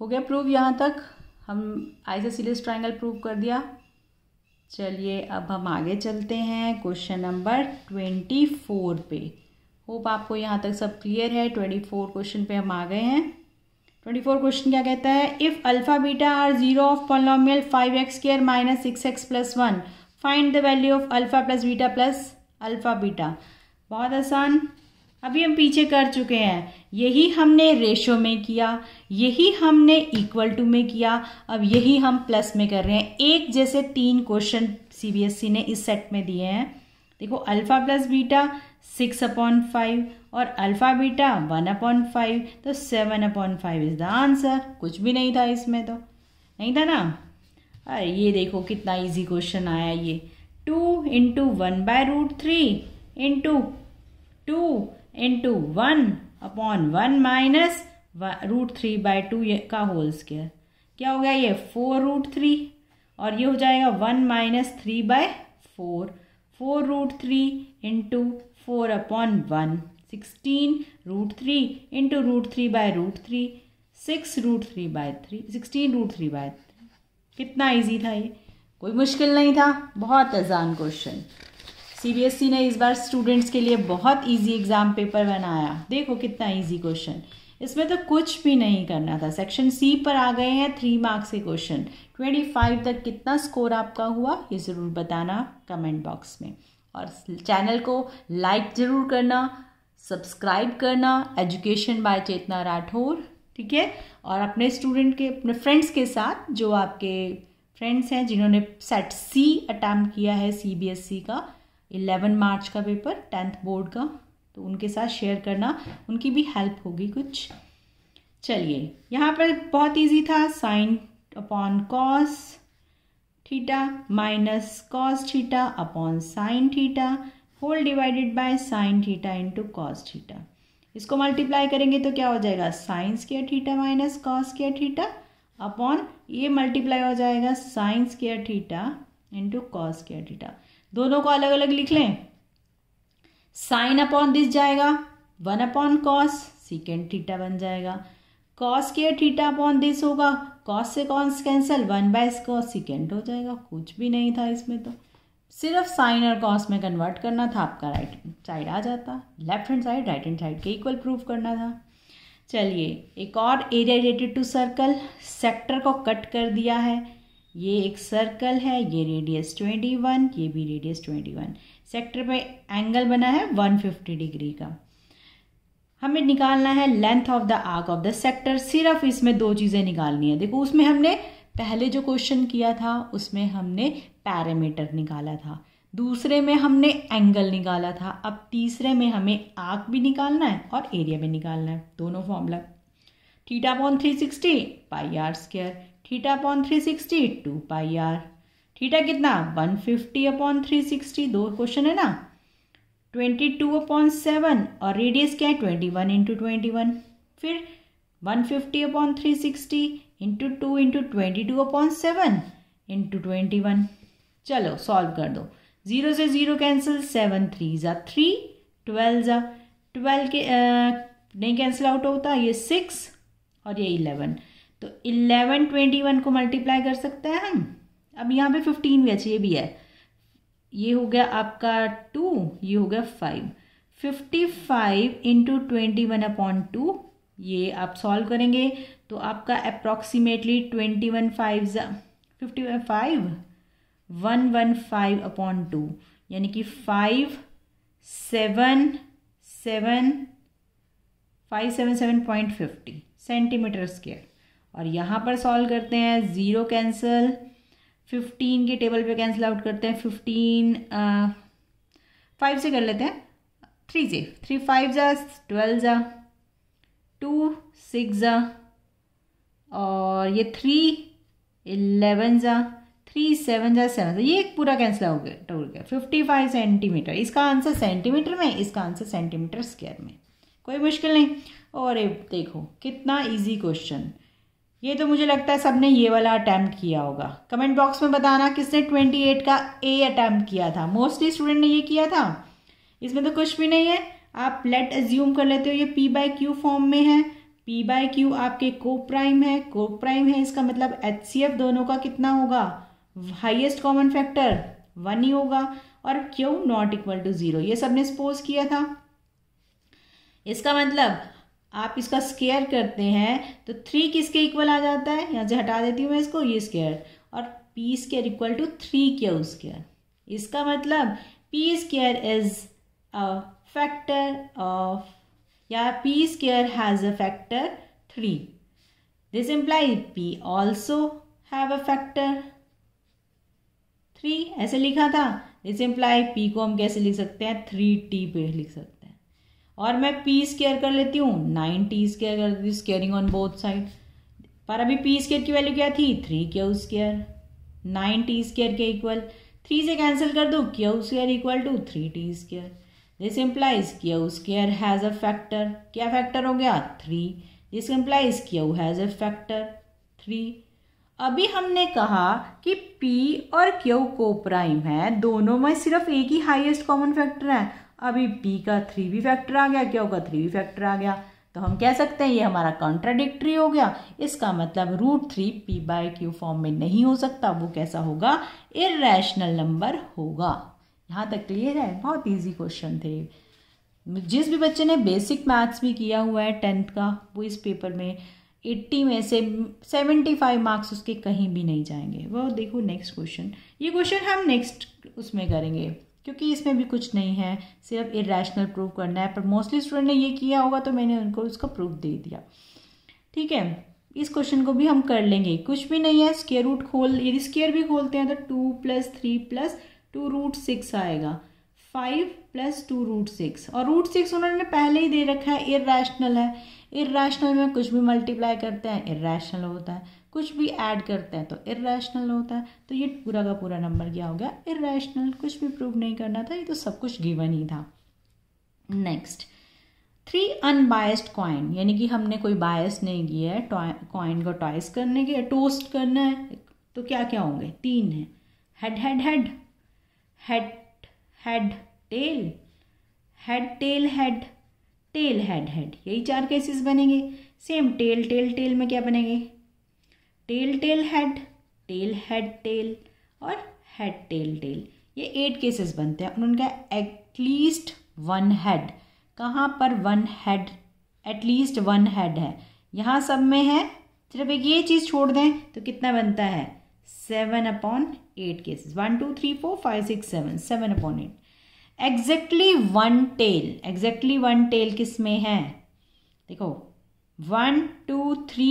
हो गया प्रूव यहाँ तक हम आइसोसीलिस ट्राइंगल प्रूव कर दिया चलिए अब हम आगे चलते हैं क्वेश्चन नंबर ट्वेंटी फोर पे होप आपको यहाँ तक सब क्लियर है ट्वेंटी फोर क्वेश्चन पे हम आ गए हैं ट्वेंटी फोर क्वेश्चन क्या कहता है if alpha beta are zero of polynomial five x square minus six x plus one find the value of alpha plus beta plus alpha beta बहुत आसान अभी हम पीछे कर चुके हैं यही हमने रेशो में किया यही हमने इक्वल टू में किया अब यही हम प्लस में कर रहे हैं एक जैसे तीन क्वेश्चन सीबीएसई e ने इस सेट में दिए हैं देखो alpha plus beta six upon five और alpha beta one upon five तो seven upon five is the answer कुछ भी नहीं था इसमें तो नहीं था ना अरे ये देखो कितना इजी क्वेश्चन आया ये two into one by root three into two into one upon one minus root three by two का होल स्केयर क्या हो गया ये फोर रूट थ्री और ये हो जाएगा one minus three by four four root three into four upon one sixteen root three into root three by root three six root three by three sixteen root three by three कितना easy था ये कोई मुश्किल नहीं था बहुत आसान question CBSE e ने इस बार स्टूडेंट्स के लिए बहुत इजी एग्जाम पेपर बनाया देखो कितना इजी क्वेश्चन इसमें तो कुछ भी नहीं करना था सेक्शन सी पर आ गए हैं थ्री मार्क्स के क्वेश्चन ट्वेंटी फाइव तक कितना स्कोर आपका हुआ ये ज़रूर बताना कमेंट बॉक्स में और चैनल को लाइक ज़रूर करना सब्सक्राइब करना एजुकेशन बाय चेतना राठौर ठीक है और अपने स्टूडेंट के अपने फ्रेंड्स के साथ जो आपके फ्रेंड्स हैं जिन्होंने सेट सी अटैम्प्ट किया है सीबीएसई e का इलेवन मार्च का पेपर टेंथ बोर्ड का तो उनके साथ शेयर करना उनकी भी हेल्प होगी कुछ चलिए यहाँ पर बहुत इजी था sin upon cos theta minus cos theta upon sin theta whole divided by sin theta into cos theta इसको मल्टीप्लाई करेंगे तो क्या हो जाएगा sin square theta minus cos square theta upon ये मल्टीप्लाई हो जाएगा sin square theta into cos square theta दोनों को अलग अलग लिख लें साइन अपॉन दिस जाएगा one upon cos secant theta बन जाएगा कॉस के थीटा अपॉन दिस होगा कॉस से cos cancel one by cos secant हो जाएगा कुछ भी नहीं था इसमें तो सिर्फ साइन और कॉस में कन्वर्ट करना था आपका राइट साइड आ जाता left hand side right hand side के इक्वल प्रूव करना था चलिए एक और area related to circle sector को कट कर दिया है ये एक सर्कल है ये रेडियस ट्वेंटी वन ये भी रेडियस ट्वेंटी वन सेक्टर पे एंगल बना है वन फिफ्टी डिग्री का हमें निकालना है length of the arc of the sector सिर्फ इसमें दो चीज़ें निकालनी है देखो उसमें हमने पहले जो क्वेश्चन किया था उसमें हमने पैरामीटर निकाला था दूसरे में हमने एंगल निकाला था अब तीसरे में हमें आर्क भी निकालना है और एरिया भी निकालना है दोनों formula theta upon three sixty pi r square theta upon three sixty two pi r theta कितना one fifty upon three sixty दो क्वेश्चन है ना ट्वेंटी टू अपॉन सेवन और रेडियस क्या है twenty one into twenty one फिर one fifty upon three sixty into two into twenty two upon seven into twenty one चलो solve कर दो ज़ीरो से ज़ीरो कैंसिल सेवन थ्री ज़ा three twelve ज़ा ट्वेल्व के आ, नहीं कैंसिल आउट होता ये सिक्स और ये इलेवन तो इलेवन ट्वेंटी वन को मल्टीप्लाई कर सकते हैं हम अब यहाँ पे फिफ्टीन भी अच्छी ये भी है ये हो गया आपका टू ये हो गया five fifty five into twenty one upon two ये आप सॉल्व करेंगे तो आपका approximately twenty one five fifty five one one five upon two यानी कि five seven seven five seven seven point fifty centimetre square और यहाँ पर सॉल्व करते हैं ज़ीरो कैंसिल फिफ्टीन के टेबल पे कैंसिल आउट करते हैं फिफ्टीन फाइव uh, से कर लेते हैं थ्री से थ्री फाइव जा ट्वेल्व जा टू सिक्स जा और ये थ्री इलेवन जा थ्री सेवन जा सेवन जा ये एक पूरा कैंसिल हो गया हो गया फिफ्टी फाइव सेंटीमीटर इसका आंसर सेंटीमीटर में इसका आंसर सेंटीमीटर स्क्वायर में कोई मुश्किल नहीं और देखो कितना ईजी क्वेश्चन ये तो मुझे लगता है सबने ये वाला अटैम्प्ट किया होगा कमेंट बॉक्स में बताना किसने ट्वेंटी एट का ए अटैम्प्ट किया था मोस्टली स्टूडेंट ने ये किया था इसमें तो कुछ भी नहीं है आप लेट एज्यूम कर लेते हो ये पी बाय क्यू फॉर्म में है पी बाय क्यू आपके को प्राइम है को प्राइम है इसका मतलब एच सी एफ दोनों का कितना होगा हाइएस्ट कॉमन फैक्टर वन ही होगा और q not equal to zero ये सबने सपोज किया था इसका मतलब आप इसका स्केयर करते हैं तो थ्री किसके इक्वल आ जाता है यहाँ से हटा देती हूँ मैं इसको ये स्केयर और p square equal to three q square इसका मतलब p square is a factor of या p square has a factor three this imply p also have a factor three ऐसे लिखा था दिस इम्प्लाई पी को हम कैसे लिख सकते हैं थ्री टी पे लिख सकते और मैं पी स्केयर कर लेती हूँ नाइन टी स्केयर कर देती हूँ स्केयरिंग ऑन बोथ साइड पर अभी पी स्केयर की वैल्यू क्या थी three q square nine t square के इक्वल थ्री से कैंसिल कर दो q square equal to three t square this implies q square has a factor क्या फैक्टर हो गया three this implies q has a factor three अभी हमने कहा कि P और Q को प्राइम है दोनों में सिर्फ एक ही हाईएस्ट कॉमन फैक्टर है अभी पी का थ्री बी फैक्टर आ गया क्या होगा थ्री बी फैक्टर आ गया तो हम कह सकते हैं ये हमारा कॉन्ट्राडिक्ट्री हो गया इसका मतलब root three p by q form में नहीं हो सकता वो कैसा होगा इरेशनल नंबर होगा यहाँ तक क्लियर है बहुत ईजी क्वेश्चन थे जिस भी बच्चे ने बेसिक मैथ्स भी किया हुआ है टेंथ का वो इस पेपर में एट्टी में से सेवेंटी फाइव मार्क्स उसके कहीं भी नहीं जाएंगे वो देखो नेक्स्ट क्वेश्चन ये क्वेश्चन हम नेक्स्ट उसमें करेंगे क्योंकि इसमें भी कुछ नहीं है सिर्फ इरेशनल प्रूफ करना है पर मोस्टली स्टूडेंट ने ये किया होगा तो मैंने उनको उसका प्रूफ दे दिया ठीक है इस क्वेश्चन को भी हम कर लेंगे कुछ भी नहीं है स्केयर रूट खोल यदि स्केयर भी खोलते हैं तो two plus three plus two root six आएगा five plus two root six और रूट सिक्स उन्होंने पहले ही दे रखा है इरेशनल है इर्रेशनल में कुछ भी मल्टीप्लाई करते हैं इर्रेशनल होता है कुछ भी ऐड करते हैं तो इेशनल होता है तो ये पूरा का पूरा नंबर क्या हो गया इर्रेशनल कुछ भी प्रूव नहीं करना था ये तो सब कुछ गिवन ही था नेक्स्ट थ्री अनबायस्ड कॉइन यानी कि हमने कोई बायस नहीं किया है कॉइन को टॉइस करने के टोस्ट करना है तो क्या क्या होंगे तीन है head head head head head tail head tail head tail head head यही चार केसेस बनेंगे सेम टेल टेल टेल में क्या बनेंगे tail tail head tail head tail और हेड टेल टेल ये एट केसेस बनते हैं उन्होंने कहा एटलीस्ट वन हेड कहाँ पर one head at least one head है यहाँ सब में है सिर्फ एक ये चीज़ छोड़ दें तो कितना बनता है seven upon eight cases one two three four five six seven seven upon eight exactly one tail exactly one tail किस में है देखो one two three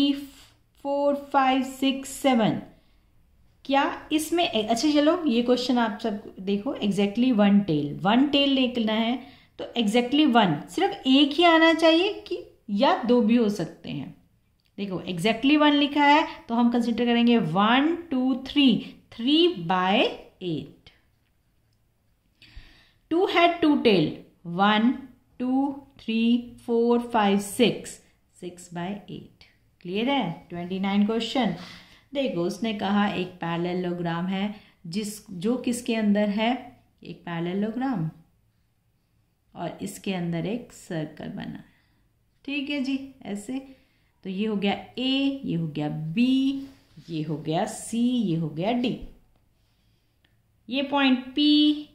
four five six seven क्या इसमें अच्छा चलो ये क्वेश्चन आप सब देखो exactly one tail one tail निकलना है तो एग्जैक्टली वन सिर्फ एक ही आना चाहिए कि या दो भी हो सकते हैं देखो एग्जैक्टली वन लिखा है तो हम कंसिडर करेंगे one two three three by eight two head two tail one two three four five six six by eight clear है ट्वेंटी नाइन क्वेश्चन देखो उसने कहा एक पैरेललोग्राम है जिस जो किसके अंदर है एक पैरेललोग्राम और इसके अंदर एक सर्कल बना ठीक है जी ऐसे तो ये हो गया ए ये हो गया बी ये हो गया सी ये हो गया डी ये पॉइंट पी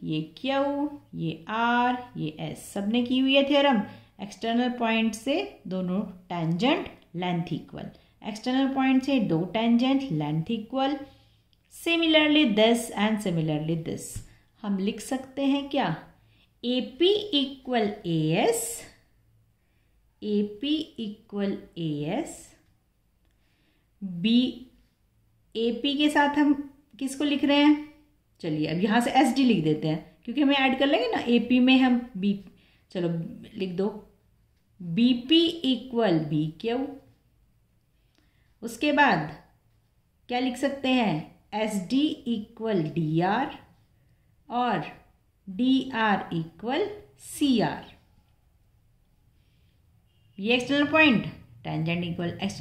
ये क्यू ये आर ये एस सबने की हुई है थ्योरम एक्सटर्नल पॉइंट से दोनों tangent length equal external point से दो tangent length equal similarly this and similarly this हम लिख सकते हैं क्या A P equal A S A P equal A S B A P के साथ हम किसको लिख रहे हैं चलिए अब यहाँ से एस डी लिख देते हैं क्योंकि हमें ऐड कर लेंगे ना ए पी में हम बी चलो लिख दो B P equal B Q उसके बाद क्या लिख सकते हैं S D equal D R और D R equal C R ये external point tangent equal external